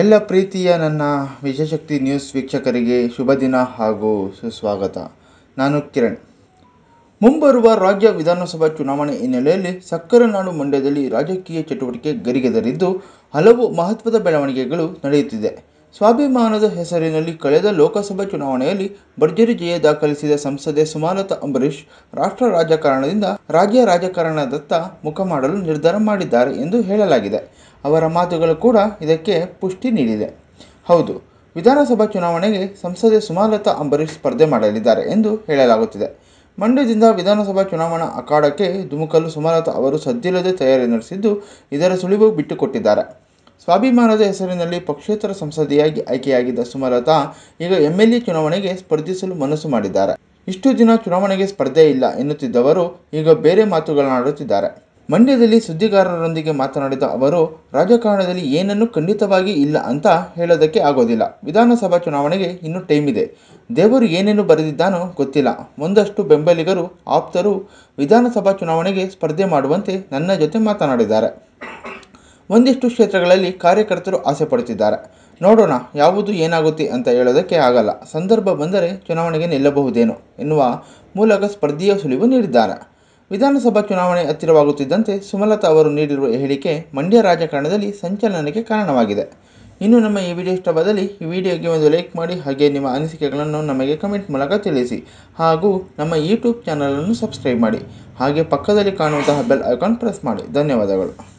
ಎಲ್ಲ ಪ್ರೀತಿಯ ನನ್ನ ವಿಶ್ವಶಕ್ತಿ ನ್ಯೂಸ್ ವೀಕ್ಷಕರಿಗೆ ಶುಭ ದಿನ ಹಾಗೂ ಸುಸ್ವಾಗತ ನಾನು ಕಿರಣ್ ಮುಂಬರುವ ರಾಜ್ಯ ವಿಧಾನಸಭಾ ಚುನಾವಣೆ ಹಿನ್ನೆಲೆಯಲ್ಲಿ ಸಕ್ಕರೆ ನಾಡು ಮಂಡ್ಯದಲ್ಲಿ ರಾಜಕೀಯ ಚಟುವಟಿಕೆ ಗರಿಗೆದರಿದ್ದು ಹಲವು ಮಹತ್ವದ ಬೆಳವಣಿಗೆಗಳು ನಡೆಯುತ್ತಿದೆ ಸ್ವಾಭಿಮಾನದ ಹೆಸರಿನಲ್ಲಿ ಕಳೆದ ಲೋಕಸಭಾ ಚುನಾವಣೆಯಲ್ಲಿ ಭರ್ಜರಿ ಜಯ ದಾಖಲಿಸಿದ ಸಂಸದೆ ಸುಮಲತಾ ಅಂಬರೀಶ್ ರಾಷ್ಟ್ರ ರಾಜಕಾರಣದಿಂದ ರಾಜ್ಯ ರಾಜಕಾರಣದತ್ತ ಮುಖ ಮಾಡಲು ನಿರ್ಧಾರ ಮಾಡಿದ್ದಾರೆ ಎಂದು ಹೇಳಲಾಗಿದೆ ಅವರ ಮಾತುಗಳು ಕೂಡ ಇದಕ್ಕೆ ಪುಷ್ಟಿ ನೀಡಿದೆ ಹೌದು ವಿಧಾನಸಭಾ ಚುನಾವಣೆಗೆ ಸಂಸದೆ ಸುಮಲತಾ ಅಂಬರೀಶ್ ಸ್ಪರ್ಧೆ ಮಾಡಲಿದ್ದಾರೆ ಎಂದು ಹೇಳಲಾಗುತ್ತಿದೆ ಮಂಡ್ಯದಿಂದ ವಿಧಾನಸಭಾ ಚುನಾವಣಾ ಅಖಾಡಕ್ಕೆ ಧುಮುಕಲು ಸುಮಲತಾ ಅವರು ಸದ್ದಿಲ್ಲದೆ ತಯಾರಿ ನಡೆಸಿದ್ದು ಇದರ ಸುಳಿವು ಬಿಟ್ಟುಕೊಟ್ಟಿದ್ದಾರೆ ಸ್ವಾಭಿಮಾನದ ಹೆಸರಿನಲ್ಲಿ ಪಕ್ಷೇತರ ಸಂಸದೆಯಾಗಿ ಆಯ್ಕೆಯಾಗಿದ್ದ ಸುಮಲತಾ ಈಗ ಎಂಎಲ್ಎ ಚುನಾವಣೆಗೆ ಸ್ಪರ್ಧಿಸಲು ಮನಸ್ಸು ಮಾಡಿದ್ದಾರೆ ಇಷ್ಟು ದಿನ ಚುನಾವಣೆಗೆ ಸ್ಪರ್ಧೆ ಇಲ್ಲ ಎನ್ನುತ್ತಿದ್ದವರು ಈಗ ಬೇರೆ ಮಾತುಗಳನ್ನಾಡುತ್ತಿದ್ದಾರೆ ಮಂಡ್ಯದಲ್ಲಿ ಸುದ್ದಿಗಾರರೊಂದಿಗೆ ಮಾತನಾಡಿದ ಅವರು ರಾಜಕಾರಣದಲ್ಲಿ ಏನನ್ನು ಖಂಡಿತವಾಗಿ ಇಲ್ಲ ಅಂತ ಹೇಳೋದಕ್ಕೆ ಆಗೋದಿಲ್ಲ ವಿಧಾನಸಭಾ ಚುನಾವಣೆಗೆ ಇನ್ನೂ ಟೈಮ್ ಇದೆ ದೇವರು ಏನೇನು ಬರೆದಿದ್ದಾನೋ ಗೊತ್ತಿಲ್ಲ ಒಂದಷ್ಟು ಬೆಂಬಲಿಗರು ಆಪ್ತರು ವಿಧಾನಸಭಾ ಚುನಾವಣೆಗೆ ಸ್ಪರ್ಧೆ ಮಾಡುವಂತೆ ನನ್ನ ಜೊತೆ ಮಾತನಾಡಿದ್ದಾರೆ ಒಂದಿಷ್ಟು ಕ್ಷೇತ್ರಗಳಲ್ಲಿ ಕಾರ್ಯಕರ್ತರು ಆಸೆ ಪಡುತ್ತಿದ್ದಾರೆ ನೋಡೋಣ ಯಾವುದು ಏನಾಗುತ್ತೆ ಅಂತ ಹೇಳೋದಕ್ಕೆ ಆಗಲ್ಲ ಸಂದರ್ಭ ಬಂದರೆ ಚುನಾವಣೆಗೆ ನಿಲ್ಲಬಹುದೇನೋ ಎನ್ನುವ ಮೂಲಕ ಸ್ಪರ್ಧೆಯ ಸುಳಿವು ನೀಡಿದ್ದಾರೆ ವಿಧಾನಸಭಾ ಚುನಾವಣೆ ಹತ್ತಿರವಾಗುತ್ತಿದ್ದಂತೆ ಸುಮಲತಾ ಅವರು ನೀಡಿರುವ ಹೇಳಿಕೆ ಮಂಡ್ಯ ರಾಜಕಾರಣದಲ್ಲಿ ಸಂಚಲನಕ್ಕೆ ಕಾರಣವಾಗಿದೆ ಇನ್ನು ನಮ್ಮ ಈ ವಿಡಿಯೋ ಇಷ್ಟವಾದಲ್ಲಿ ಈ ವಿಡಿಯೋಗೆ ಒಂದು ಲೈಕ್ ಮಾಡಿ ಹಾಗೆ ನಿಮ್ಮ ಅನಿಸಿಕೆಗಳನ್ನು ನಮಗೆ ಕಮೆಂಟ್ ಮೂಲಕ ತಿಳಿಸಿ ಹಾಗೂ ನಮ್ಮ ಯೂಟ್ಯೂಬ್ ಚಾನಲನ್ನು ಸಬ್ಸ್ಕ್ರೈಬ್ ಮಾಡಿ ಹಾಗೆ ಪಕ್ಕದಲ್ಲಿ ಕಾಣುವಂತಹ ಬೆಲ್ ಐಕಾನ್ ಪ್ರೆಸ್ ಮಾಡಿ ಧನ್ಯವಾದಗಳು